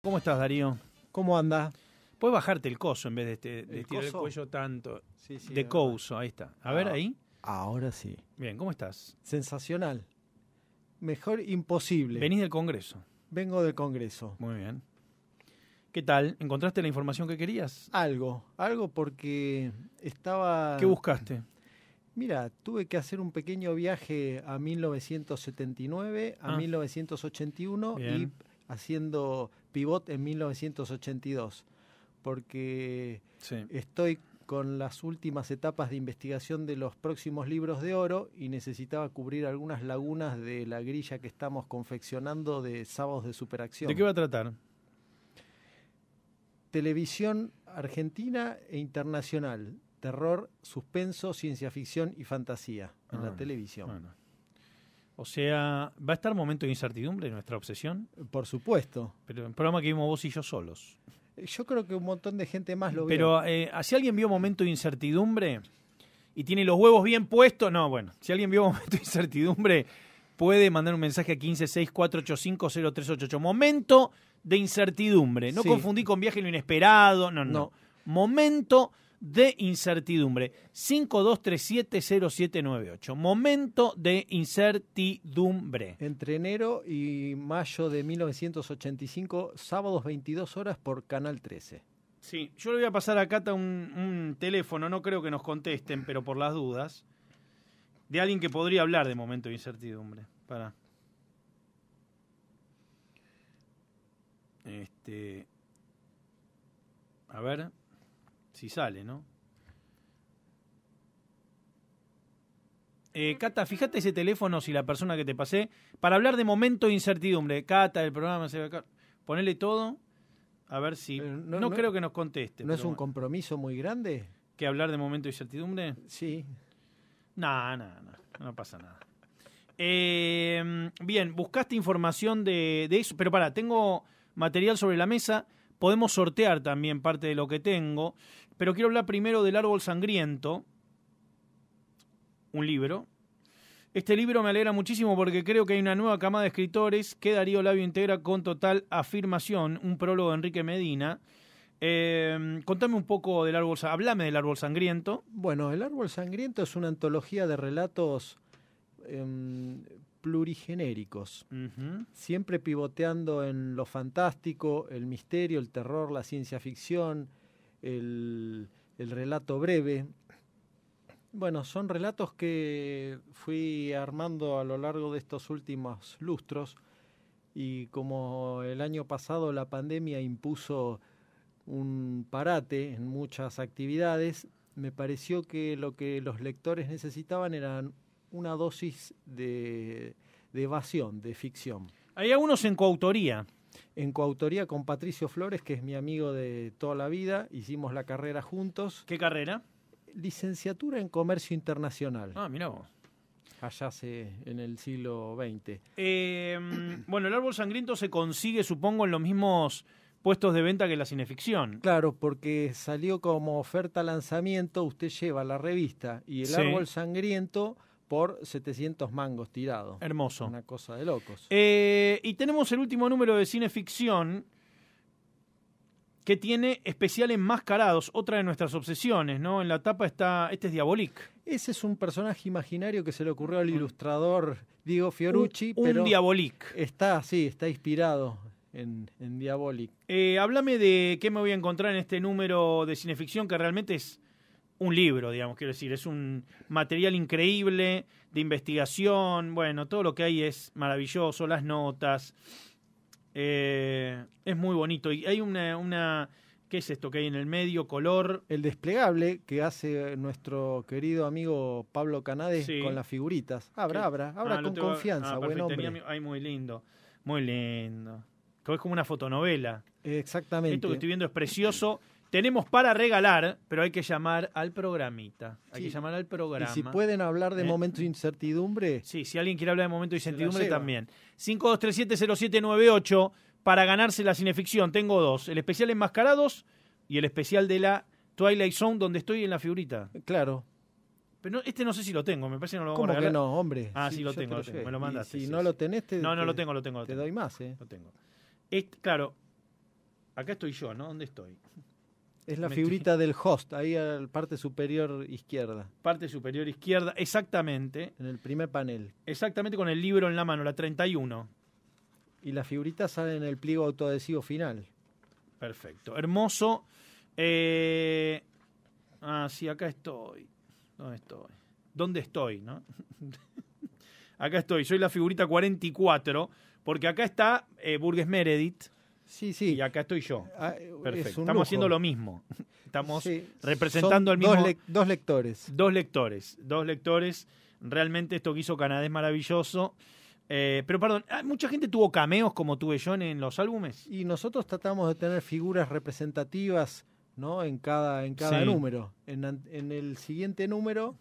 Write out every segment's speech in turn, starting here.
¿Cómo estás, Darío? ¿Cómo andas? Puedes bajarte el coso en vez de, este, ¿El cuello tanto. Sí, sí, de couso, ahí está. A ver, ah, ahí. Ahora sí. Bien, ¿cómo estás? Sensacional. Mejor imposible. Venís del Congreso. Vengo del Congreso. Muy bien. ¿Qué tal? ¿Encontraste la información que querías? Algo, algo porque estaba... ¿Qué buscaste? Mira, tuve que hacer un pequeño viaje a 1979, a 1981 ah. y haciendo pivot en 1982, porque estoy con las últimas etapas de investigación de los próximos libros de oro y necesitaba cubrir algunas lagunas de la grilla que estamos confeccionando de sábados de superacción. ¿De qué va a tratar? Televisión argentina e internacional, terror, suspenso, ciencia ficción y fantasía en la ah, televisión. O sea, ¿va a estar momento de incertidumbre nuestra obsesión? Por supuesto. Pero el programa que vimos vos y yo solos. Eh, yo creo que un montón de gente más lo vio. Pero eh, si alguien vio momento de incertidumbre y tiene los huevos bien puestos, no, bueno, si alguien vio momento de incertidumbre, puede mandar un mensaje a 156-485-0388. Momento de incertidumbre. No confundí con viaje lo inesperado, no. no. Momento de incertidumbre. 52370798. Momento de incertidumbre. Entre enero y mayo de 1985, sábados 22 horas por Canal 13. Sí, yo le voy a pasar a Cata un, un teléfono, no creo que nos contesten, pero por las dudas, de alguien que podría hablar de momento de incertidumbre. Para. Este. A ver. Si sale, ¿no? Eh, Cata, fíjate ese teléfono si la persona que te pasé. Para hablar de momento de incertidumbre, Cata, el programa se va a... Ponele todo, a ver si. No, creo que nos conteste. ¿No es un compromiso muy grande? ¿Que hablar de momento de incertidumbre? Sí. No, no, no, no pasa nada. Em, bien, buscaste información de, de eso, pero para, tengo material sobre la mesa. Podemos sortear también parte de lo que tengo. Pero quiero hablar primero del Árbol Sangriento, un libro. Este libro me alegra muchísimo porque creo que hay una nueva camada de escritores que Darío Labio integra con total afirmación, un prólogo de Enrique Medina. Eh, contame un poco del árbol, Sangriento, hablame del árbol sangriento. Bueno, el árbol sangriento es una antología de relatos em, plurigenéricos, siempre pivoteando en lo fantástico, el misterio, el terror, la ciencia ficción, el, relato breve. Bueno, son relatos que fui armando a lo largo de estos últimos lustros y como el año pasado la pandemia impuso un parate en muchas actividades, me pareció que lo que los lectores necesitaban era una dosis de, de evasión, de ficción. Hay algunos en coautoría en coautoría con Patricio Flores, que es mi amigo de toda la vida. Hicimos la carrera juntos. ¿Qué carrera? Licenciatura en Comercio Internacional. Ah, mira vos. Allá hace en el siglo XX. Eh, mm, bueno, el árbol sangriento se consigue, supongo, en los mismos puestos de venta que la cineficción. Claro, porque salió como oferta lanzamiento, usted lleva la revista y el árbol sangriento por 700 mangos tirados. Hermoso. Una cosa de locos. Eh, y tenemos el último número de cineficción que tiene especial enmascarados, otra de nuestras obsesiones, ¿no? En la tapa está, este es Diabolic. Ese es un personaje imaginario que se le ocurrió al ilustrador Diego Fiorucci. Un, Diabolic. Está, sí, está inspirado en, Diabolic. Eh, háblame de qué me voy a encontrar en este número de cineficción que realmente es un libro, digamos, quiero decir, es un material increíble de investigación, bueno, todo lo que hay es maravilloso, las notas, eh, es muy bonito. Y hay una, una, ¿qué es esto que hay en el medio? Color. El desplegable que hace nuestro querido amigo Pablo Canades con las figuritas. Abra, abra, abra ah, con confianza, ah, buen hombre. Ay, muy lindo, muy lindo. Es como una fotonovela. Exactamente. Esto que estoy viendo es precioso. Tenemos para regalar, pero hay que llamar al programita. Hay que llamar al programa. Y si pueden hablar de eh, momento de incertidumbre. Sí, si alguien quiere hablar de momento de incertidumbre también. 52370798 para ganarse la cineficción. Tengo dos: el especial Enmascarados y el especial de la Twilight Zone, donde estoy en la figurita. Claro. Pero este no sé si lo tengo, me parece que no lo vamos a regalar. que no, hombre? Ah, sí, lo, tengo, me lo mandaste. si no lo tenés, te, No, no lo tengo, lo tengo. te doy más, ¿eh? Lo tengo. claro, acá estoy yo, ¿no? ¿Dónde estoy? Es la figurita del host, ahí a la parte superior izquierda. Parte superior izquierda, exactamente. En el primer panel. Exactamente con el libro en la mano, la 31. Y la figurita sale en el pliego autoadhesivo final. Perfecto, hermoso. Eh, ah, sí, acá estoy. ¿Dónde estoy? ¿Dónde estoy, no? acá estoy, soy la figurita 44, porque acá está eh, Burgess Meredith Sí, sí. Y acá estoy yo. Ah, Perfecto. Estamos haciendo lo mismo. Estamos representando al mismo. Dos, lectores. Dos lectores. Dos lectores. Realmente esto que hizo Canadá es maravilloso. Eh, pero perdón, ah, ¿mucha gente tuvo cameos como tuve yo en, los álbumes? Y nosotros tratamos de tener figuras representativas ¿no? en cada, en cada número. En, el siguiente número,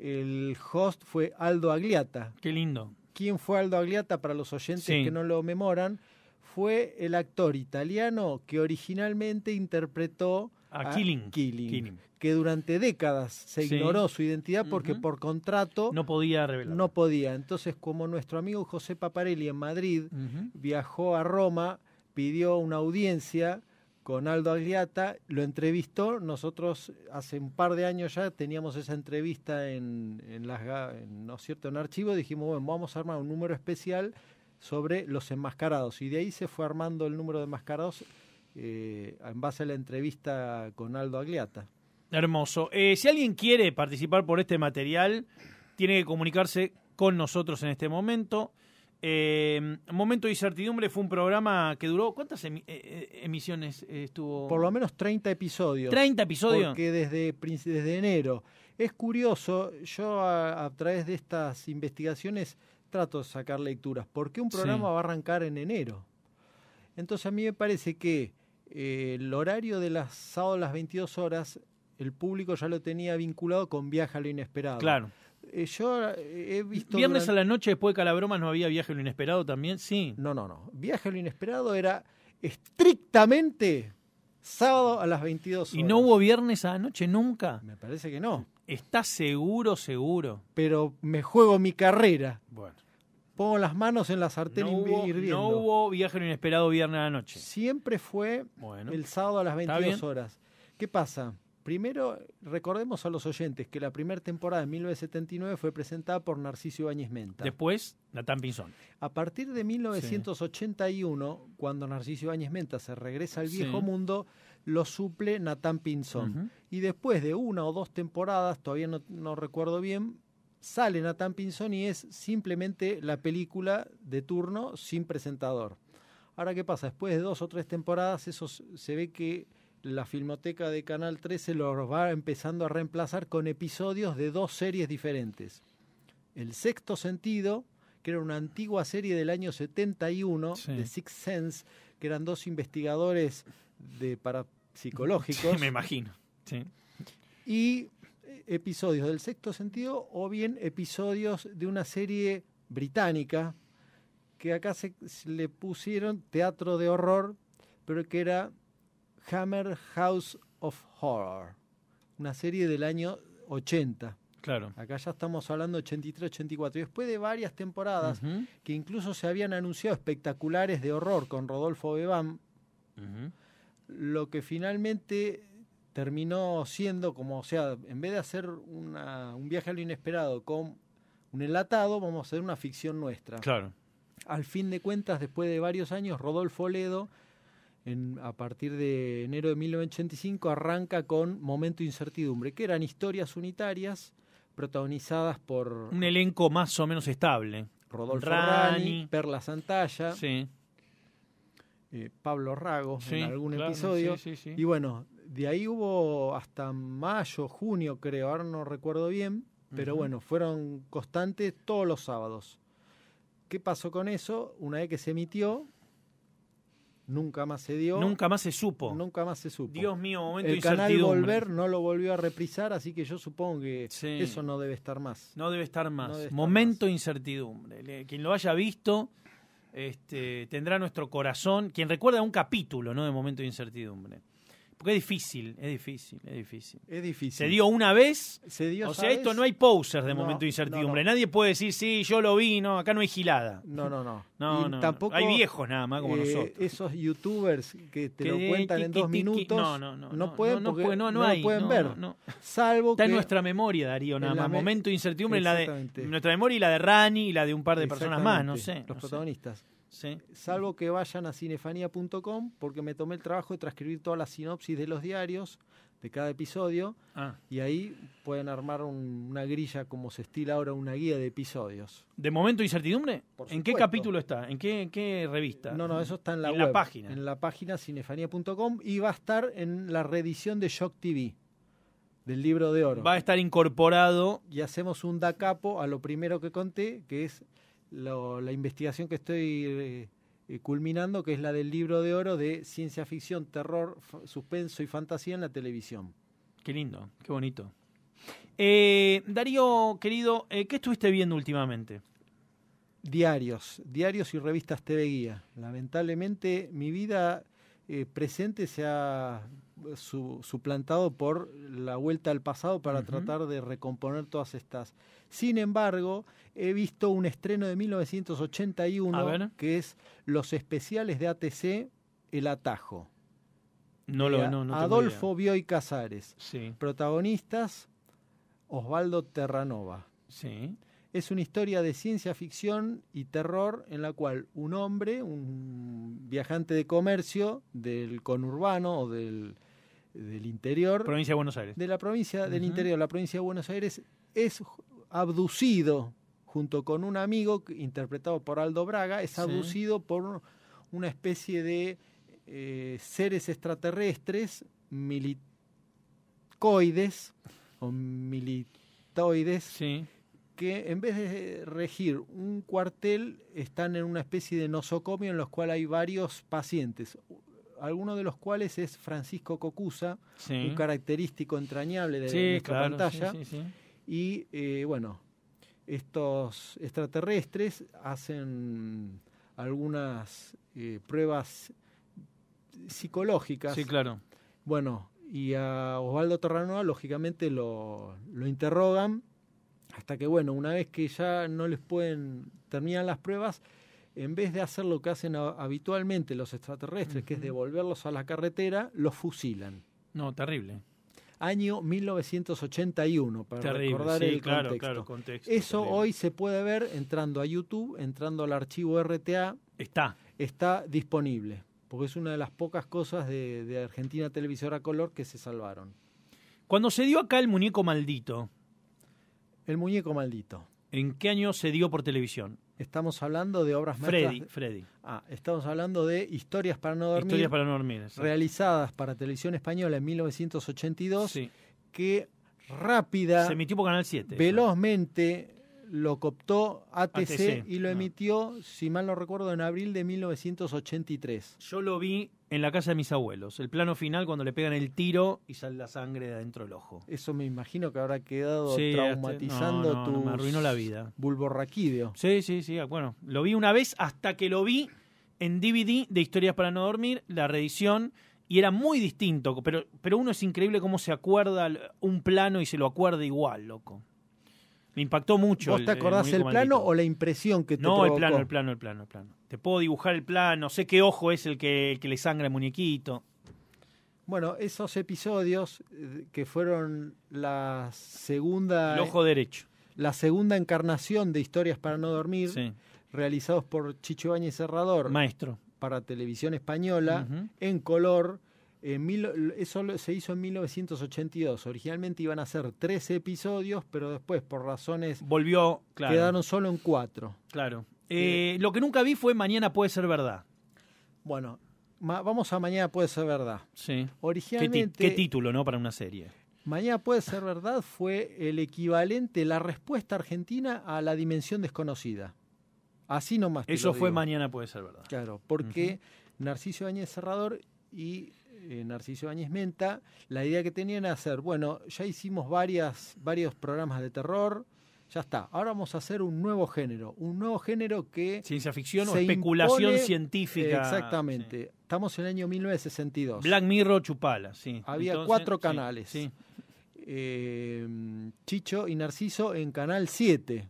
el host fue Aldo Agliata. Qué lindo. ¿Quién fue Aldo Agliata para los oyentes que no lo memoran? fue el actor italiano que originalmente interpretó a, Killing, que durante décadas se ignoró su identidad porque por contrato no podía revelar. No podía. Entonces, como nuestro amigo José Paparelli en Madrid viajó a Roma, pidió una audiencia con Aldo Agliata, lo entrevistó. Nosotros hace un par de años ya teníamos esa entrevista en, las, ¿no cierto? en un archivo. Dijimos, bueno, vamos a armar un número especial sobre los enmascarados. Y de ahí se fue armando el número de enmascarados eh, en base a la entrevista con Aldo Agliata. Hermoso. Eh, si alguien quiere participar por este material, tiene que comunicarse con nosotros en este momento. Eh, momento de Incertidumbre fue un programa que duró. ¿Cuántas emisiones estuvo? Por lo menos 30 episodios. 30 episodios. Porque desde, desde enero. Es curioso, yo a través de estas investigaciones trato de sacar lecturas. ¿Por qué un programa va a arrancar en enero? Entonces a mí me parece que eh, el horario de las sábados a las 22 horas, el público ya lo tenía vinculado con Viaje a lo Inesperado. Claro. Eh, yo eh, he visto... Viernes a la noche después de Calabromas no había Viaje a lo Inesperado también, sí. No, no, no. Viaje a lo Inesperado era estrictamente sábado a las 22 horas. ¿Y no hubo viernes a la noche nunca? Me parece que no. Está seguro, seguro? Pero me juego mi carrera. Bueno. Pongo las manos en la sartén y hubo, No hubo viaje inesperado viernes a la noche. Siempre fue el sábado a las 22 horas. ¿Qué pasa? Primero, recordemos a los oyentes que la primera temporada de 1979 fue presentada por Narciso Ibáñez Menta. Después, Natán Pinzón. A partir de 1981, cuando Narciso Ibáñez Menta se regresa al viejo mundo, lo suple Natán Pinzón. Y después de una o dos temporadas, todavía no recuerdo bien, salen a Pinzón y es simplemente la película de turno sin presentador. Ahora, ¿qué pasa? Después de dos o tres temporadas, eso se ve que la filmoteca de Canal 13 los va empezando a reemplazar con episodios de dos series diferentes. El sexto sentido, que era una antigua serie del año 71, de Six Sense, que eran dos investigadores de parapsicológicos. me imagino. Y episodios del sexto sentido o bien episodios de una serie británica que acá se, le pusieron teatro de horror, pero que era Hammer House of Horror, una serie del año 80. Claro. Acá ya estamos hablando 83, 84. Y después de varias temporadas que incluso se habían anunciado espectaculares de horror con Rodolfo Bebán, lo que finalmente terminó siendo como, o sea, en vez de hacer un viaje a lo inesperado con un enlatado, vamos a hacer una ficción nuestra. Claro. Al fin de cuentas, después de varios años, Rodolfo Ledo, a partir de enero de 1985, arranca con Momento de Incertidumbre, que eran historias unitarias protagonizadas por... Un elenco más o menos estable. Rodolfo Rani, Perla Santalla, sí. Eh, Pablo Rago en algún episodio. y bueno, de ahí hubo hasta mayo, junio, creo, ahora no recuerdo bien, pero bueno, fueron constantes todos los sábados. ¿Qué pasó con eso? Una vez que se emitió, nunca más se dio. Nunca más se supo. Nunca más se supo. Dios mío, momento El canal Volver no lo volvió a reprisar, así que yo supongo que eso no debe estar más. No debe estar más. momento de incertidumbre. Quien lo haya visto este, tendrá nuestro corazón. Quien recuerda un capítulo, ¿no? De momento de incertidumbre es difícil, es difícil, es difícil. Es difícil. Se dio una vez. Se dio, o sea, esto no hay posers de momento de incertidumbre. Nadie puede decir, sí, yo lo vi, no, acá no hay gilada. No, no, no. no, no tampoco, Hay viejos nada más como eh, nosotros. Esos youtubers que te lo cuentan en dos minutos. no, no, no. No pueden, ver. Salvo Está en nuestra memoria, Darío, nada más. Momento de incertidumbre la de. nuestra memoria y la de Rani y la de un par de personas más, no sé. Los protagonistas. Salvo que vayan a cinefania.com porque me tomé el trabajo de transcribir todas las sinopsis de los diarios de cada episodio ah. y ahí pueden armar una grilla como se estila ahora una guía de episodios. ¿De momento incertidumbre? ¿En qué capítulo está? ¿En qué, qué revista? No, no, eso está en la página. En la página cinefanía.com y va a estar en la reedición de Shock TV del libro de oro. Va a estar incorporado. Y hacemos un da capo a lo primero que conté, que es la investigación que estoy eh, eh, culminando, que es la del libro de oro de ciencia ficción, terror, suspenso y fantasía en la televisión. Qué lindo, qué bonito. Eh, Darío, querido, ¿qué estuviste viendo últimamente? Diarios, diarios y revistas TV Guía. Lamentablemente mi vida presente se ha suplantado por la vuelta al pasado para tratar de recomponer todas estas. Sin embargo, he visto un estreno de 1981 que es Los especiales de ATC, El Atajo. No lo, no, Adolfo Bioy Casares. Protagonistas, Osvaldo Terranova. Sí. Es una historia de ciencia ficción y terror en la cual un hombre, un viajante de comercio del conurbano o del del interior. Provincia de Buenos Aires. De la provincia del interior, la provincia de Buenos Aires, es abducido junto con un amigo interpretado por Aldo Braga, es abducido por una especie de eh, seres extraterrestres milicoides o militoides que en vez de regir un cuartel están en una especie de nosocomio en los cuales hay varios pacientes alguno de los cuales es Francisco Cocusa, un característico entrañable de, esta pantalla. Y eh, bueno, estos extraterrestres hacen algunas eh, pruebas psicológicas. Sí, claro. Bueno, y a Osvaldo Terranoa lógicamente lo, lo interrogan hasta que, bueno, una vez que ya no les pueden terminar las pruebas, en vez de hacer lo que hacen habitualmente los extraterrestres, que es devolverlos a la carretera, los fusilan. No, terrible. Año 1981, para recordar el contexto. Claro, Eso hoy se puede ver entrando a YouTube, entrando al archivo RTA. Está. Está disponible, porque es una de las pocas cosas de, de Argentina Televisora Color que se salvaron. Cuando se dio acá el muñeco maldito. El muñeco maldito. ¿En qué año se dio por televisión? Estamos hablando de obras Freddy, Freddy. Ah, estamos hablando de Historias para no dormir. Historias para no dormir. Realizadas para Televisión Española en 1982. Que rápida. Se emitió por Canal 7. Velozmente lo cooptó ATC, y lo ah. emitió, si mal no recuerdo, en abril de 1983. Yo lo vi en la casa de mis abuelos, el plano final cuando le pegan el tiro y sale la sangre de adentro del ojo. Eso me imagino que habrá quedado este, traumatizando tu... no, no, me arruinó la vida. Bulborraquídeo. Sí, sí, sí, ah, bueno, lo vi una vez hasta que lo vi en DVD de Historias para no dormir, la reedición y era muy distinto, pero pero uno es increíble cómo se acuerda un plano y se lo acuerda igual, loco. Me impactó mucho. ¿Vos te acordás el, plano o la impresión que te No, el plano, el plano, el plano, el plano. Te puedo dibujar el plano, sé qué ojo es el que, le sangra el muñequito. Bueno, esos episodios eh, que fueron la segunda. El ojo derecho. La segunda encarnación de Historias para no dormir, realizados por Chicho Bañez Cerrador. Maestro. Para televisión española, en color eh, eso se hizo en 1982. Originalmente iban a ser tres episodios, pero después, por razones. Volvió, Quedaron solo en cuatro. Claro. Eh, eh, lo que nunca vi fue Mañana puede ser verdad. Bueno, vamos a Mañana puede ser verdad. Sí. Originalmente. ¿Qué, título, no? Para una serie. Mañana puede ser verdad fue el equivalente, la respuesta argentina a la dimensión desconocida. Así nomás. Eso fue Mañana puede ser verdad. Claro, porque Narciso Áñez Serrador y eh, Narciso Áñez Menta, la idea que tenían era hacer, bueno, ya hicimos varias, varios programas de terror, ya está, ahora vamos a hacer un nuevo género, un nuevo género que... Ciencia ficción o especulación científica. exactamente, estamos en el año 1962. Black Mirror Chupala, sí. Había cuatro canales. Eh, Chicho y Narciso en Canal 7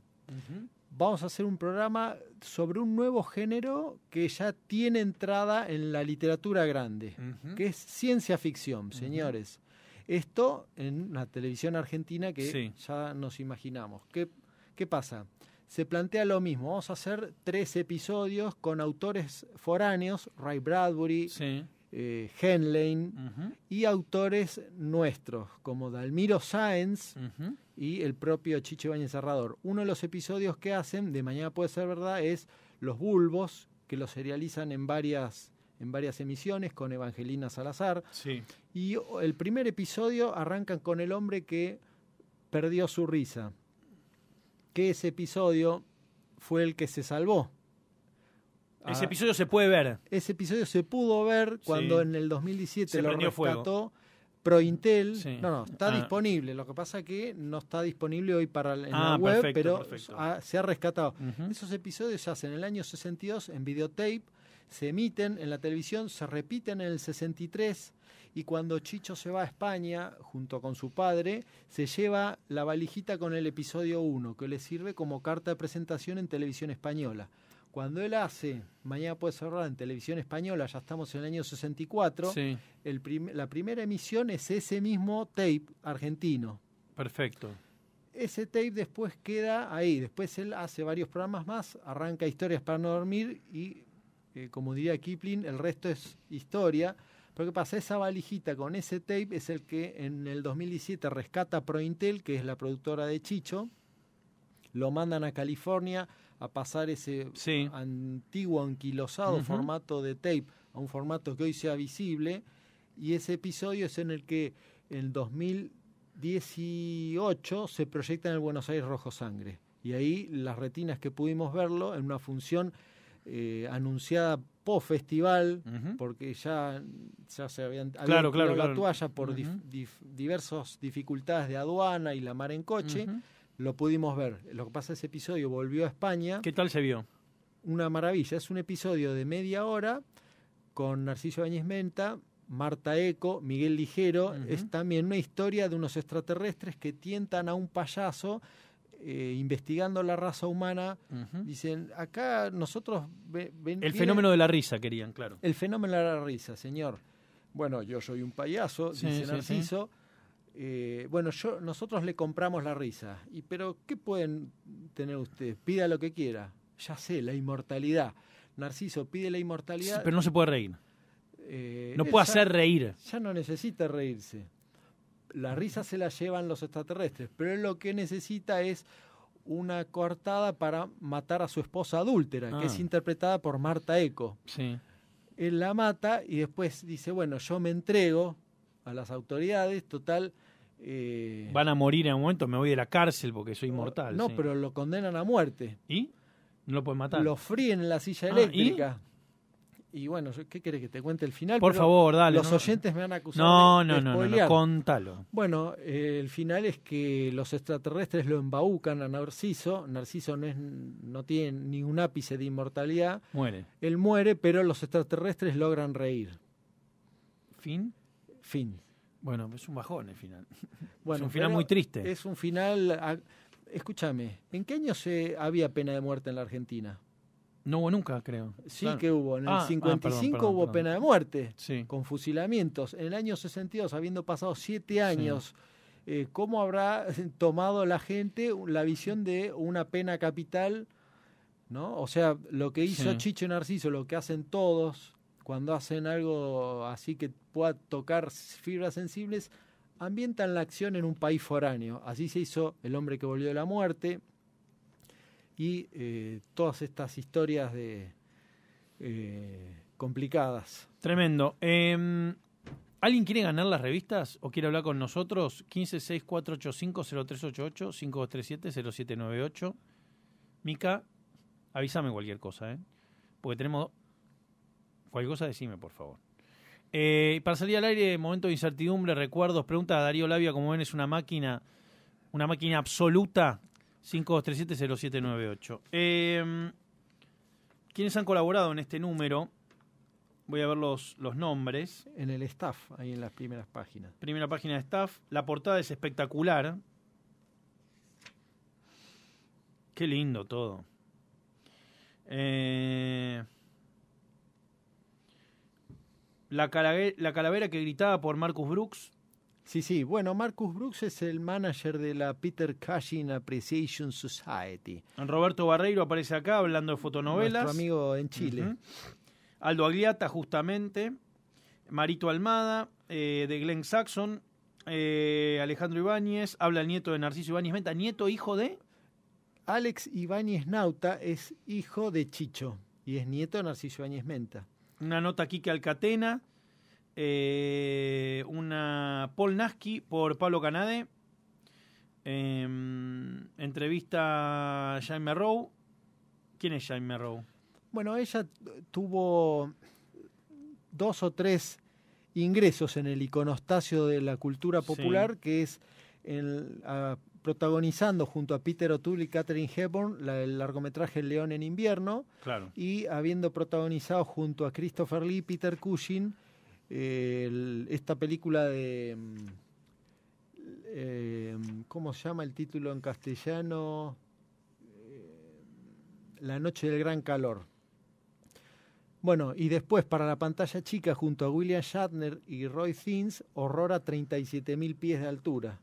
vamos a hacer un programa sobre un nuevo género que ya tiene entrada en la literatura grande, que es ciencia ficción, señores. Esto en la televisión argentina que ya nos imaginamos. ¿Qué, pasa? Se plantea lo mismo. Vamos a hacer tres episodios con autores foráneos, Ray Bradbury, eh, y autores nuestros, como Dalmiro Sáenz, y el propio Chiche Bañez Serrador. Uno de los episodios que hacen de Mañana puede ser verdad es los bulbos que los serializan en varias en varias emisiones con Evangelina Salazar. Sí. Y el primer episodio arrancan con el hombre que perdió su risa. Que ese episodio fue el que se salvó. Ese ah. episodio se puede ver. Ese episodio se pudo ver cuando en el 2017 lo rescató. ProIntel. No, no, está ah. disponible. Lo que pasa que no está disponible hoy para en la ah, web, pero se ha rescatado. Esos episodios se hacen en el año 62 en videotape, se emiten en la televisión, se repiten en el 63 y cuando Chicho se va a España junto con su padre, se lleva la valijita con el episodio 1, que le sirve como carta de presentación en televisión española. Cuando él hace, mañana puede cerrar en televisión española, ya estamos en el año 64, la primera emisión es ese mismo tape argentino. Perfecto. Ese tape después queda ahí, después él hace varios programas más, arranca Historias para no dormir y, eh, como diría Kipling, el resto es historia. Pero ¿qué pasa? Esa valijita con ese tape es el que en el 2017 rescata ProIntel, que es la productora de Chicho, lo mandan a California, a pasar ese antiguo, anquilosado formato de tape a un formato que hoy sea visible. Y ese episodio es en el que en 2018 se proyecta en el Buenos Aires Rojo Sangre. Y ahí las retinas que pudimos verlo en una función eh, anunciada post festival, porque ya, se habían claro, claro la toalla por diversas dificultades de aduana y la mar en coche lo pudimos ver. Lo que pasa es ese episodio volvió a España. ¿Qué tal se vio? Una maravilla. Es un episodio de media hora con Narciso Bañez Menta, Marta Eco, Miguel Ligero. Es también una historia de unos extraterrestres que tientan a un payaso eh, investigando la raza humana, dicen, acá nosotros... Ven, el fenómeno de la risa querían, claro. El fenómeno de la risa, señor. Bueno, yo soy un payaso, dice Narciso. Eh, bueno, nosotros le compramos la risa, y, pero ¿qué pueden tener ustedes? Pida lo que quiera, ya sé, la inmortalidad. Narciso pide la inmortalidad. pero no se puede reír. Eh, no puede hacer reír. Ya no necesita reírse. La risa se la llevan los extraterrestres, pero lo que necesita es una cortada para matar a su esposa adúltera, que es ah. interpretada por Marta Eco. Sí. Él la mata y después dice, bueno, yo me entrego, a las autoridades, total. Eh, Van a morir en un momento, me voy de la cárcel porque soy inmortal. No, pero lo condenan a muerte. ¿Y? No lo pueden matar. Lo fríen en la silla ah, eléctrica. ¿y? bueno, ¿qué querés que te cuente el final? Por favor, dale. Los oyentes me han acusado. No, no, no, no, no, contalo. Bueno, eh, el final es que los extraterrestres lo embaucan a Narciso. Narciso no, es, no tiene ni un ápice de inmortalidad. Muere. Él muere, pero los extraterrestres logran reír. ¿Fin? Fin. Bueno, es un bajón el final. Bueno, es un final muy triste. Es un final. Escúchame, ¿en qué año se había pena de muerte en la Argentina? No hubo nunca, creo. Sí que hubo. En el 55 ah, ah, hubo pena de muerte sí. con fusilamientos. En el año 62, habiendo pasado siete años, eh, ¿cómo habrá tomado la gente la visión de una pena capital? ¿no? O sea, lo que hizo Chicho Narciso, lo que hacen todos, cuando hacen algo así que pueda tocar fibras sensibles, ambientan la acción en un país foráneo. Así se hizo El hombre que volvió de la muerte y eh, todas estas historias de eh, complicadas. Tremendo. Em, ¿Alguien quiere ganar las revistas o quiere hablar con nosotros? 156-485-0388, 5237 0798 Mica, avísame cualquier cosa, ¿eh? Porque tenemos Cualquier cosa decime, por favor. Eh, para salir al aire, momento de incertidumbre, recuerdos, pregunta a Darío Labia, como ven, es una máquina, una máquina absoluta. 5237-0798. Eh, em, ¿Quiénes han colaborado en este número? Voy a ver los, los nombres. En el staff, ahí en las primeras páginas. Primera página de staff. La portada es espectacular. Qué lindo todo. Eh, la, calavera, que gritaba por Marcus Brooks. Sí, sí. Bueno, Marcus Brooks es el manager de la Peter Cushing Appreciation Society. Roberto Barreiro aparece acá hablando de fotonovelas. Nuestro amigo en Chile. Aldo Agliata, justamente. Marito Almada, eh, de Glenn Saxon. Eh, Alejandro Ibáñez. Habla el nieto de Narciso Ibáñez Menta. Nieto, hijo de. Alex Ibáñez Nauta es hijo de Chicho y es nieto de Narciso Ibáñez Menta. Una nota Kike Alcatena. Eh, una Paul Nasky por Pablo Canade. Em, entrevista Jaime Rowe. ¿Quién es Jaime Rowe? Bueno, ella tuvo dos o tres ingresos en el iconostasio de la cultura popular, que es el, protagonizando junto a Peter O'Toole y Catherine Hepburn el largometraje León en invierno. Y habiendo protagonizado junto a Christopher Lee y Peter Cushing esta película de. Mm, eh, ¿Cómo se llama el título en castellano? Eh, la noche del gran calor. Bueno, y después para la pantalla chica junto a William Shatner y Roy Thins, Horror a 37.000 pies de altura.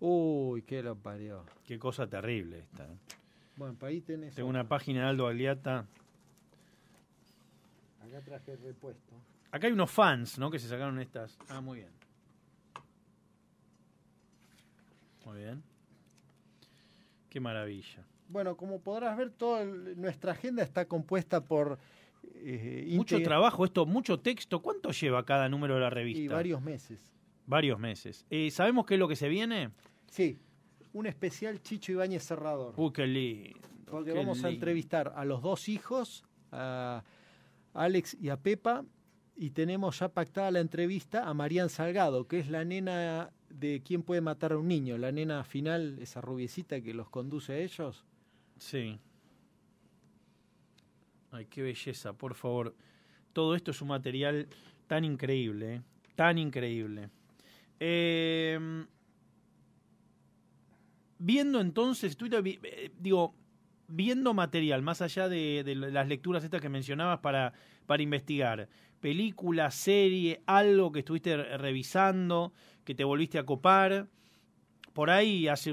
Uy, qué lo parió. Qué cosa terrible esta. ¿eh? Bueno, ahí tenés. Tengo una página de Aldo Aliata. Acá traje repuesto. Acá hay unos fans, ¿no? Que se sacaron estas. Ah, muy bien. Muy bien. Qué maravilla. Bueno, como podrás ver, toda nuestra agenda está compuesta por... Eh, mucho trabajo esto, mucho texto. ¿Cuánto lleva cada número de la revista? Y varios meses. Varios meses. Eh, ¿Sabemos qué es lo que se viene? Sí, un especial Chicho Ibáñez Cerrador. Porque vamos a entrevistar a los dos hijos, a Alex y a Pepa, y tenemos ya pactada la entrevista a Marían Salgado, que es la nena de quién puede matar a un niño, la nena final, esa rubiecita que los conduce a ellos. Sí. Ay, qué belleza, por favor. Todo esto es un material tan increíble, eh, tan increíble. Em, viendo entonces, eh, digo, viendo material, más allá de, las lecturas estas que mencionabas para, para investigar, película, serie, algo que estuviste revisando, que te volviste a copar. Por ahí hace,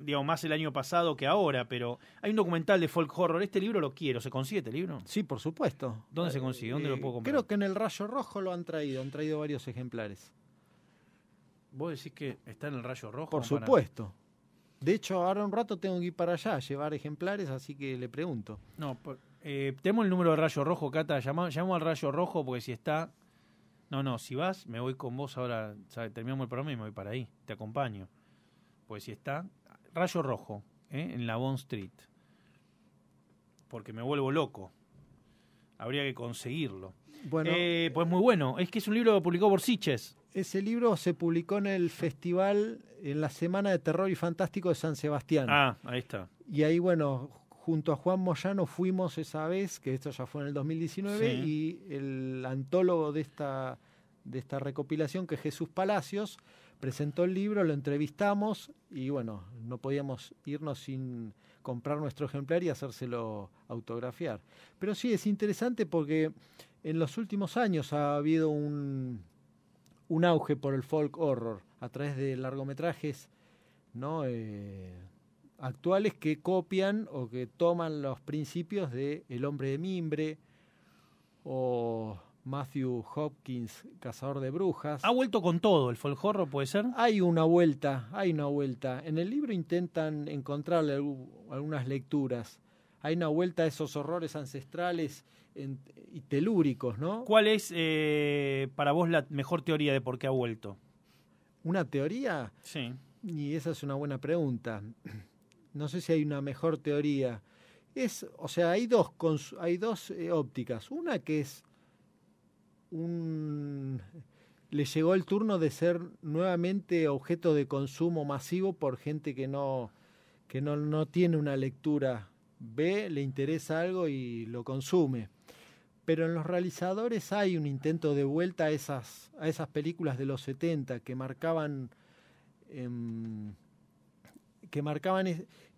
digamos, más el año pasado que ahora, pero hay un documental de folk horror. Este libro lo quiero. ¿Se consigue este libro? Sí, por supuesto. ¿Dónde se consigue? ¿Dónde lo eh, puedo comprar? Creo que en el Rayo Rojo lo han traído. Han traído varios ejemplares. ¿Vos decís que está en el rayo rojo? Por supuesto. De hecho, ahora un rato tengo que ir para allá a llevar ejemplares, así que le pregunto. No, eh, tenemos el número de rayo rojo, Cata. Llamo, al rayo rojo porque si está. No, no, si vas, me voy con vos ahora. Terminamos el programa y me voy para ahí. Te acompaño. Pues si está. Rayo rojo, ¿eh? en la Bond Street. Porque me vuelvo loco. Habría que conseguirlo. Bueno. Eh, pues muy bueno. Es que es un libro que publicó por Siches. Ese libro se publicó en el festival, en la Semana de Terror y Fantástico de San Sebastián. Ah, ahí está. Y ahí, bueno, junto a Juan Moyano fuimos esa vez, que esto ya fue en el 2019, y el antólogo de esta, de esta recopilación, que es Jesús Palacios, presentó el libro, lo entrevistamos y bueno, no podíamos irnos sin comprar nuestro ejemplar y hacérselo autografiar. Pero sí, es interesante porque en los últimos años ha habido un un auge por el folk horror a través de largometrajes ¿no? Eh, actuales que copian o que toman los principios de El hombre de mimbre o Matthew Hopkins, Cazador de Brujas. ¿Ha vuelto con todo el folk horror, puede ser? Hay una vuelta, hay una vuelta. En el libro intentan encontrarle algunas lecturas. Hay una vuelta a esos horrores ancestrales y telúricos, ¿no? ¿Cuál es eh, para vos la mejor teoría de por qué ha vuelto? ¿Una teoría? Sí. Y esa es una buena pregunta. No sé si hay una mejor teoría. Es, o sea, hay dos, hay dos eh, ópticas. Una que es un le llegó el turno de ser nuevamente objeto de consumo masivo por gente que no que no, no tiene una lectura ve, le interesa algo y lo consume pero en los realizadores hay un intento de vuelta a esas, a esas películas de los 70 que marcaban, em, que marcaban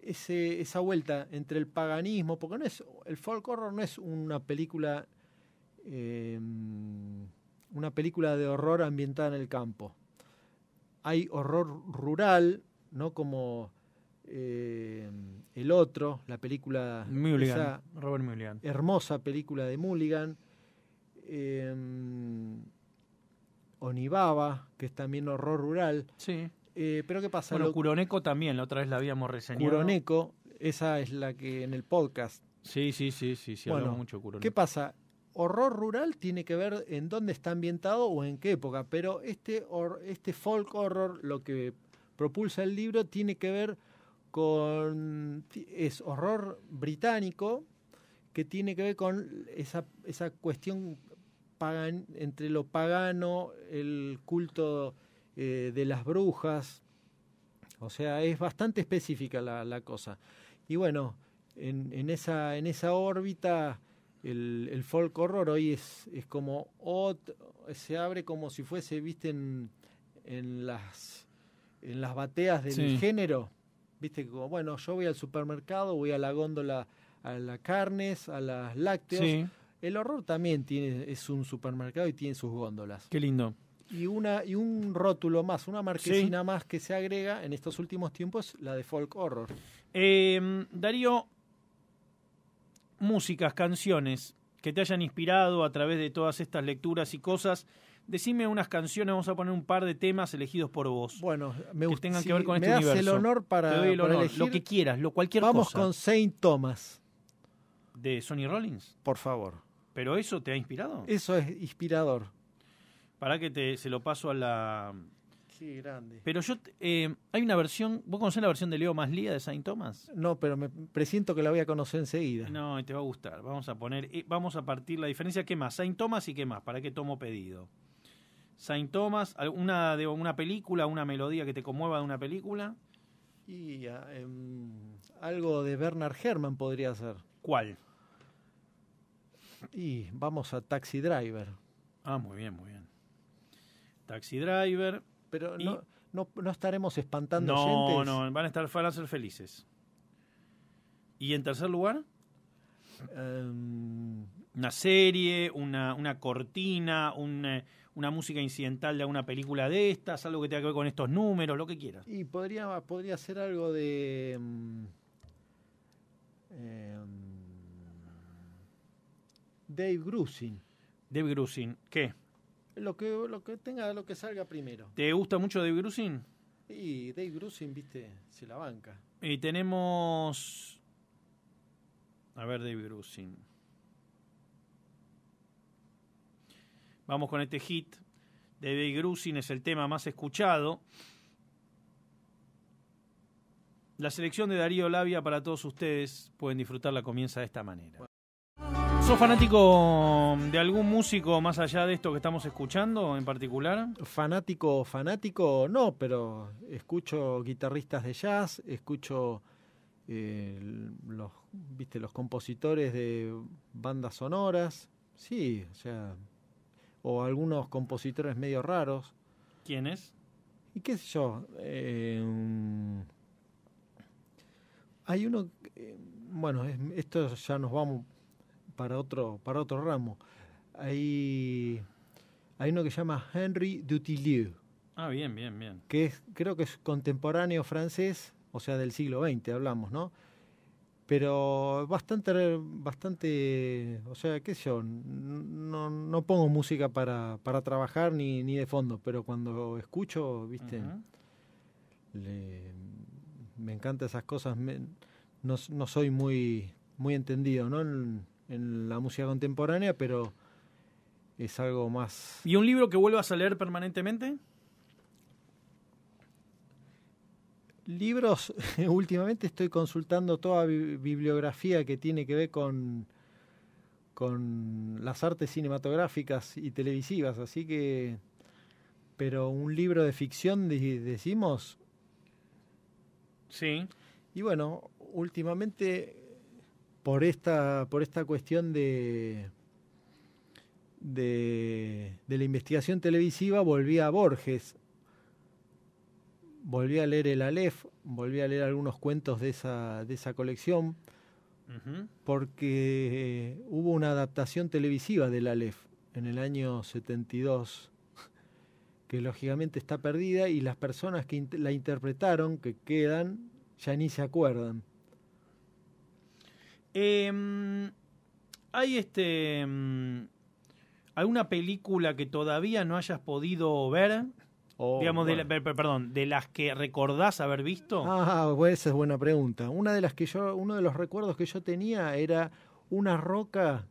esa vuelta entre el paganismo, porque no es, el folk horror no es una película, em, una película de horror ambientada en el campo. Hay horror rural, ¿no? Como em, el otro, la película. Mulligan, Robert Mulligan. Hermosa película de Mulligan. Em, Onibaba, que es también horror rural. Sí. Eh, pero ¿qué pasa? Bueno, Curoneco también, la otra vez la habíamos reseñado. Curoneco, esa es la que en el podcast. Sí, sí, sí, sí, sí, bueno, mucho Curoneco. ¿Qué pasa? Horror rural tiene que ver en dónde está ambientado o en qué época, pero este, este folk horror, lo que propulsa el libro, tiene que ver con es horror británico que tiene que ver con esa, cuestión pagan, entre lo pagano, el culto eh, de las brujas, o sea, es bastante específica la, cosa. Y bueno, en, esa, en esa órbita el, folk horror hoy es, como se abre como si fuese, visto en, en las, en las bateas del género viste que como, bueno, yo voy al supermercado, voy a la góndola, a las carnes, a las lácteos. El horror también tiene, es un supermercado y tiene sus góndolas. Qué lindo. Y, una, y un rótulo más, una marquesina más que se agrega en estos últimos tiempos, la de folk horror. Em, Darío, músicas, canciones que te hayan inspirado a través de todas estas lecturas y cosas decime unas canciones, vamos a poner un par de temas elegidos por vos. Bueno, me que tengan que ver con este universo. Me hace el honor para, elegir. lo que quieras, lo cualquier vamos cosa. Vamos con Saint Thomas. ¿De Sonny Rollins? Por favor. ¿Pero eso te ha inspirado? Eso es inspirador. Para que te, se lo paso a la... Sí, grande. Pero yo, eh, hay una versión, ¿vos conocés la versión de Leo Maslía de Saint Thomas? No, pero me presiento que la voy a conocer enseguida. No, te va a gustar. Vamos a poner, eh, vamos a partir la diferencia. ¿Qué más? Saint Thomas y qué más, para qué tomo pedido. Saint Thomas, alguna de una película, una melodía que te conmueva de una película. Y ah, em, algo de Bernard Herrmann podría ser. ¿Cuál? Y vamos a Taxi Driver. Ah, muy bien, muy bien. Taxi Driver. Pero no, no, estaremos espantando no, No, no, van a estar van ser felices. ¿Y en tercer lugar? Em, una serie, una, una cortina, un eh, una música incidental de alguna película de estas, algo que tenga que ver con estos números, lo que quieras. Y podría, podría ser algo de... Mm, em, Dave Grusin. Dave Grusin, ¿qué? Lo que, lo que tenga, lo que salga primero. ¿Te gusta mucho Dave Grusin? Y Dave Grusin, viste, se la banca. Y tenemos... A ver, Dave Grusin. Vamos con este hit de Dave Grusin, es el tema más escuchado. La selección de Darío Labia para todos ustedes pueden disfrutarla comienza de esta manera. ¿Sos fanático de algún músico más allá de esto que estamos escuchando en particular? Fanático, fanático, no, pero escucho guitarristas de jazz, escucho eh, los, viste, los compositores de bandas sonoras, sí, o sea, o algunos compositores medio raros. ¿Quiénes? Y qué sé yo. Eh, mm, hay uno, eh, bueno, esto ya nos vamos para otro, para otro ramo. Hay, hay uno que se llama Henry Dutilleux. Ah, bien, bien, bien. Que es, creo que es contemporáneo francés, o sea, del siglo XX hablamos, ¿no? pero bastante, bastante, o sea, qué sé yo, no, no pongo música para, para trabajar ni, ni de fondo, pero cuando escucho, viste, me encantan esas cosas, no, soy muy, muy entendido, En, la música contemporánea, pero es algo más... ¿Y un libro que vuelvas a leer permanentemente? Libros, últimamente estoy consultando toda bibliografía que tiene que ver con, con las artes cinematográficas y televisivas, así que... Pero un libro de ficción, decimos... Sí. Y bueno, últimamente, por esta, por esta cuestión de, de, de la investigación televisiva, volví a Borges, volví a leer el Aleph, volví a leer algunos cuentos de esa, colección, porque eh, hubo una adaptación televisiva del Aleph en el año 72, que lógicamente está perdida y las personas que la interpretaron, que quedan, ya ni se acuerdan. Em, hay este. Em, ¿Alguna película que todavía no hayas podido ver Oh, digamos, de perdón, de las que recordás haber visto. Ah, esa es buena pregunta. Una de las que yo, uno de los recuerdos que yo tenía era una roca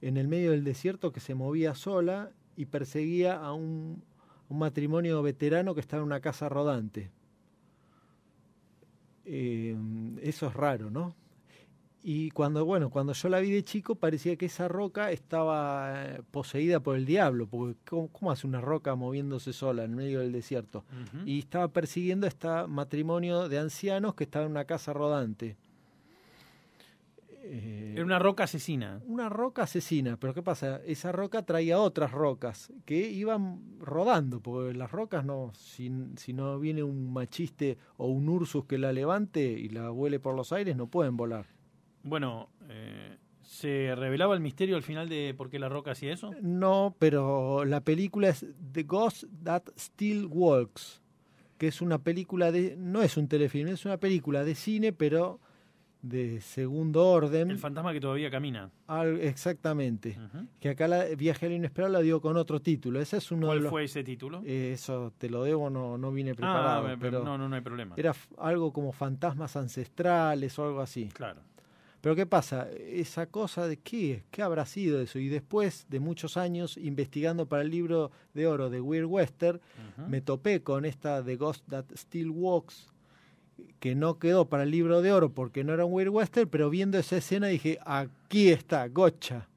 en el medio del desierto que se movía sola y perseguía a un, matrimonio veterano que estaba en una casa rodante. Eh, eso es raro, ¿no? Y cuando, bueno, cuando yo la vi de chico parecía que esa roca estaba eh, poseída por el diablo, porque ¿cómo, hace una roca moviéndose sola en medio del desierto? Y estaba persiguiendo a este matrimonio de ancianos que estaba en una casa rodante. Eh, Era una roca asesina. Una roca asesina, pero ¿qué pasa? Esa roca traía otras rocas que iban rodando, porque las rocas no, si, si no viene un machiste o un ursus que la levante y la vuele por los aires, no pueden volar. Bueno, eh, ¿se revelaba el misterio al final de por qué la roca hacía eso? No, pero la película es The Ghost That Still Walks, que es una película de... no es un telefilm, es una película de cine, pero de segundo orden. El fantasma que todavía camina. exactamente. Que acá la, Viaje al Inesperado la dio con otro título. es ¿Cuál fue ese título? Eh, eso te lo debo, no, no vine ah, preparado. pero no, no, no hay problema. Era algo como fantasmas ancestrales o algo así. Claro. Pero ¿qué pasa? Esa cosa de qué, qué habrá sido eso. Y después de muchos años investigando para el libro de oro de Weird Wester, me topé con esta The Ghost That Still Walks, que no quedó para el libro de oro porque no era un Weird Wester, pero viendo esa escena dije, aquí está, gocha.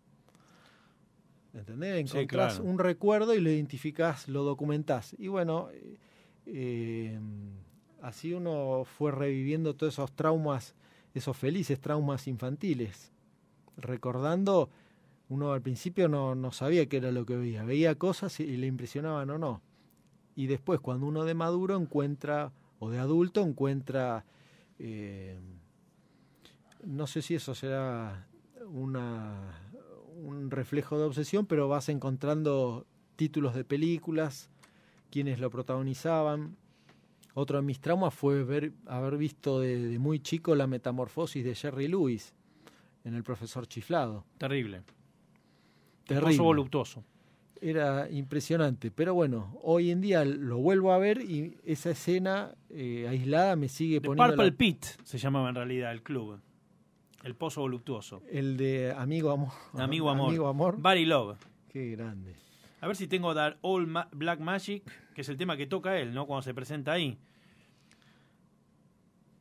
¿Entendés? Encontrás un recuerdo y lo identificás, lo documentás. Y bueno, eh, así uno fue reviviendo todos esos traumas esos felices traumas infantiles. Recordando, uno al principio no, sabía qué era lo que veía, veía cosas y le impresionaban o no. Y después, cuando uno de maduro encuentra, o de adulto encuentra, eh, no sé si eso será una, un reflejo de obsesión, pero vas encontrando títulos de películas, quienes lo protagonizaban, otro de mis traumas fue ver, haber visto de, muy chico la metamorfosis de Jerry Lewis en El profesor chiflado. Terrible. Terrible. voluptuoso. Era impresionante, pero bueno, hoy en día lo vuelvo a ver y esa escena eh, aislada me sigue poniendo... Purple Pit se llamaba en realidad el club. El pozo voluptuoso. El de Amigo Amor. Amigo Amor. Amigo Amor. Love. Qué grande. A ver si tengo Dar All Black Magic, que es el tema que toca él, ¿no? Cuando se presenta ahí.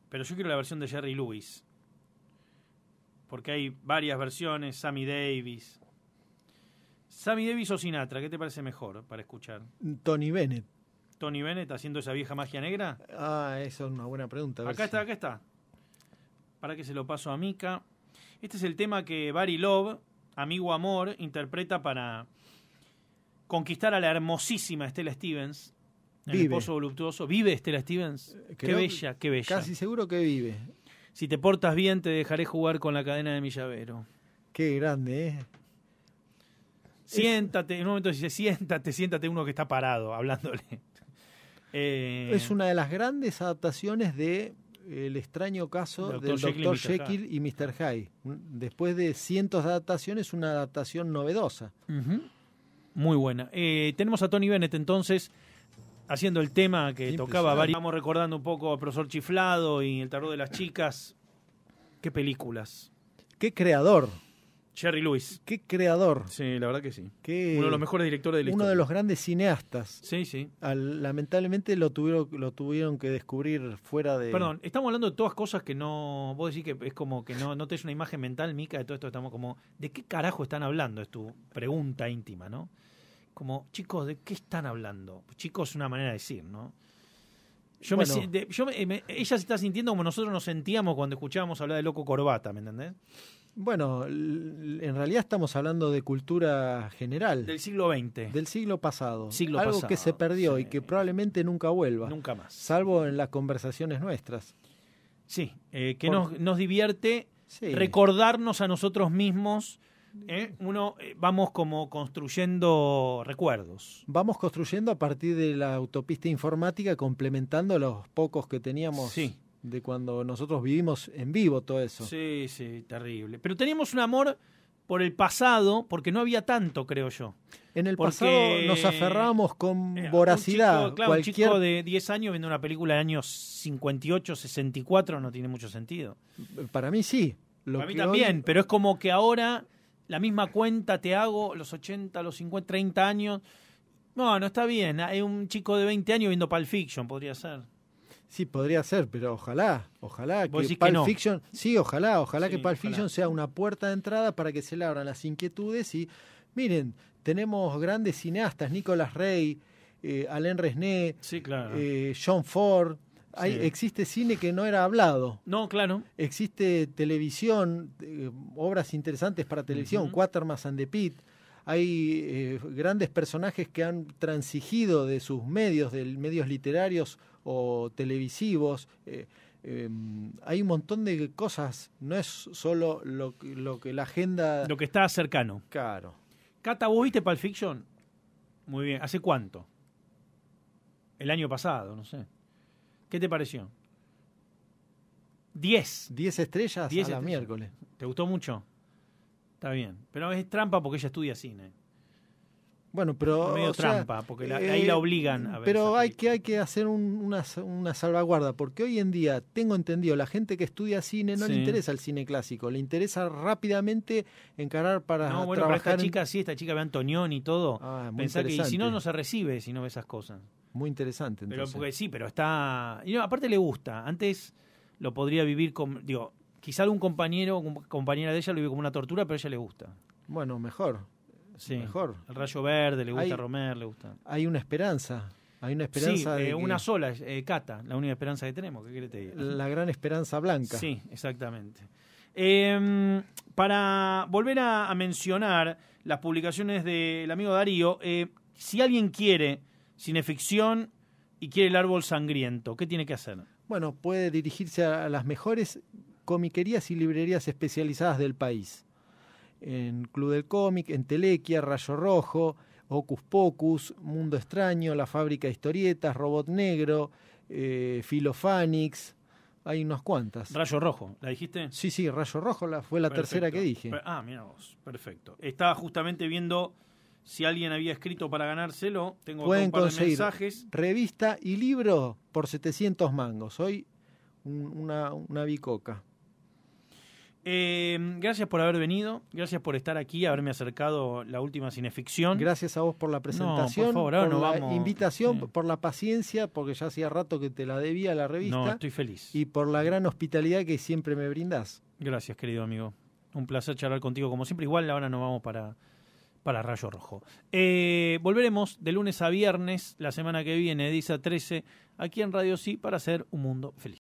Pero yo quiero la versión de Jerry Lewis. Porque hay varias versiones, Sammy Davis. Sammy Davis o Sinatra, ¿qué te parece mejor para escuchar? Tony Bennett. ¿Tony Bennett haciendo esa vieja magia negra? Ah, esa es una buena pregunta. Acá está, acá está. Para que se lo paso a Mika. Este es el tema que Barry Love, amigo amor, interpreta para conquistar a la hermosísima Estela Stevens, el esposo voluptuoso. ¿Vive Estela Stevens? Eh, qué bella, qué bella. Casi seguro que vive. Si te portas bien, te dejaré jugar con la cadena de mi llavero. Qué grande, ¿eh? Siéntate, en un momento dice, siéntate, siéntate uno que está parado hablándole. es una de las grandes adaptaciones de eh, el extraño caso del Dr. y Mr. Hyde. Después de cientos de adaptaciones, una adaptación novedosa. Muy buena. Eh, tenemos a Tony Bennett entonces haciendo el tema que tocaba varios. Vamos recordando un poco a Profesor Chiflado y el tarot de las chicas. Qué películas. Qué creador. Jerry Lewis. Qué creador. Sí, la verdad que sí. uno de los mejores directores de la Uno de los grandes cineastas. Sí, sí. lamentablemente lo tuvieron, lo tuvieron que descubrir fuera de. Perdón, estamos hablando de todas cosas que no. Vos decir que es como que no, no tenés una imagen mental, Mica, de todo esto. Estamos como. ¿De qué carajo están hablando? Es tu pregunta íntima, ¿no? como, chicos, ¿de qué están hablando? Chicos es una manera de decir, ¿no? Yo, me, ella se está sintiendo como nosotros nos sentíamos cuando escuchábamos hablar de Loco Corbata, ¿me entendés? Bueno, en realidad estamos hablando de cultura general. Del siglo XX. Del siglo pasado. Siglo algo que se perdió y que probablemente nunca vuelva. Nunca más. Salvo en las conversaciones nuestras. Sí, eh, que nos, divierte recordarnos a nosotros mismos ¿eh? uno eh, vamos como construyendo recuerdos. Vamos construyendo a partir de la autopista informática, complementando los pocos que teníamos de cuando nosotros vivimos en vivo todo eso. Sí, sí, terrible. Pero teníamos un amor por el pasado, porque no había tanto, creo yo. En el pasado nos aferramos con eh, voracidad. claro, cualquier... un chico de 10 años viendo una película de años 58, 64 no tiene mucho sentido. Para mí sí. Para mí también, pero es como que ahora la misma cuenta te hago los 80, los 50, 30 años. No, no está bien. ¿eh? Hay un chico de 20 años viendo Pulp Fiction, podría ser. Sí, podría ser, pero ojalá, ojalá que Pulp Fiction, sí, ojalá, ojalá que Fiction sea una puerta de entrada para que se le abran las inquietudes y miren, tenemos grandes cineastas, Nicolas Rey, eh, Alain Resné, sí, eh, John Ford, hay, Existe cine que no era hablado. No, claro. Existe televisión, eh, obras interesantes para televisión, uh Quatermass and the Pit. Hay eh, grandes personajes que han transigido de sus medios, de medios literarios o televisivos. Eh, em, hay un montón de cosas, no es solo lo, lo, que la agenda... Lo que está cercano. Claro. Cata, ¿vos viste Pulp Fiction? Muy bien, ¿hace cuánto? El año pasado, no sé. ¿Qué te pareció? Diez. Diez estrellas Diez a miércoles. ¿Te gustó mucho? Está bien. Pero es trampa porque ella estudia cine. Bueno, pero. Medio o trampa, porque ahí la eh, obligan a ver. Pero hay que, hacer una, salvaguarda, porque hoy en día, tengo entendido, la gente que estudia cine no le interesa el cine clásico, le interesa rápidamente encarar para. No, bueno, esta chica sí, esta chica ve Antonio y todo. Ah, pensar que si no, no se recibe si no ve esas cosas. Muy interesante. Entonces. sí, pero está. Y aparte le gusta. Antes lo podría vivir con. Digo, quizá algún compañero compañera de ella lo vive como una tortura, pero a ella le gusta. Bueno, mejor. Sí, mejor. El rayo verde, le gusta Romer, le gusta. Hay una esperanza. Hay una esperanza. Sí, de eh, una sola, eh, Cata, la única esperanza que tenemos. ¿Qué te La gran esperanza blanca. Sí, exactamente. Em, para volver a, a, mencionar las publicaciones del amigo Darío, eh, si alguien quiere cineficción y quiere el árbol sangriento. ¿Qué tiene que hacer? Bueno, puede dirigirse a las mejores comiquerías y librerías especializadas del país. En Club del Cómic, en Telequia, Rayo Rojo, Ocus Pocus, Mundo Extraño, La Fábrica de Historietas, Robot Negro, eh, Filofanix, hay unas cuantas. Rayo Rojo, ¿la dijiste? Sí, sí, Rayo Rojo la, fue la tercera que dije. Ah, mira vos, perfecto. Estaba justamente viendo si alguien había escrito para ganárselo, tengo un par conseguir de mensajes. Revista y libro por 700 mangos. Hoy una, bicoca. Eh, gracias por haber venido, gracias por estar aquí, haberme acercado la última cineficción. Gracias a vos por la presentación, por, favor, la invitación, por la paciencia, porque ya hacía rato que te la debía la revista. No, estoy feliz. Y por la gran hospitalidad que siempre me brindás. Gracias, querido amigo. Un placer charlar contigo como siempre. Igual ahora nos vamos para para Rayo Rojo. Eh, volveremos de lunes a viernes, la semana que viene, 10 a 13, aquí en Radio Sí, para hacer un mundo feliz.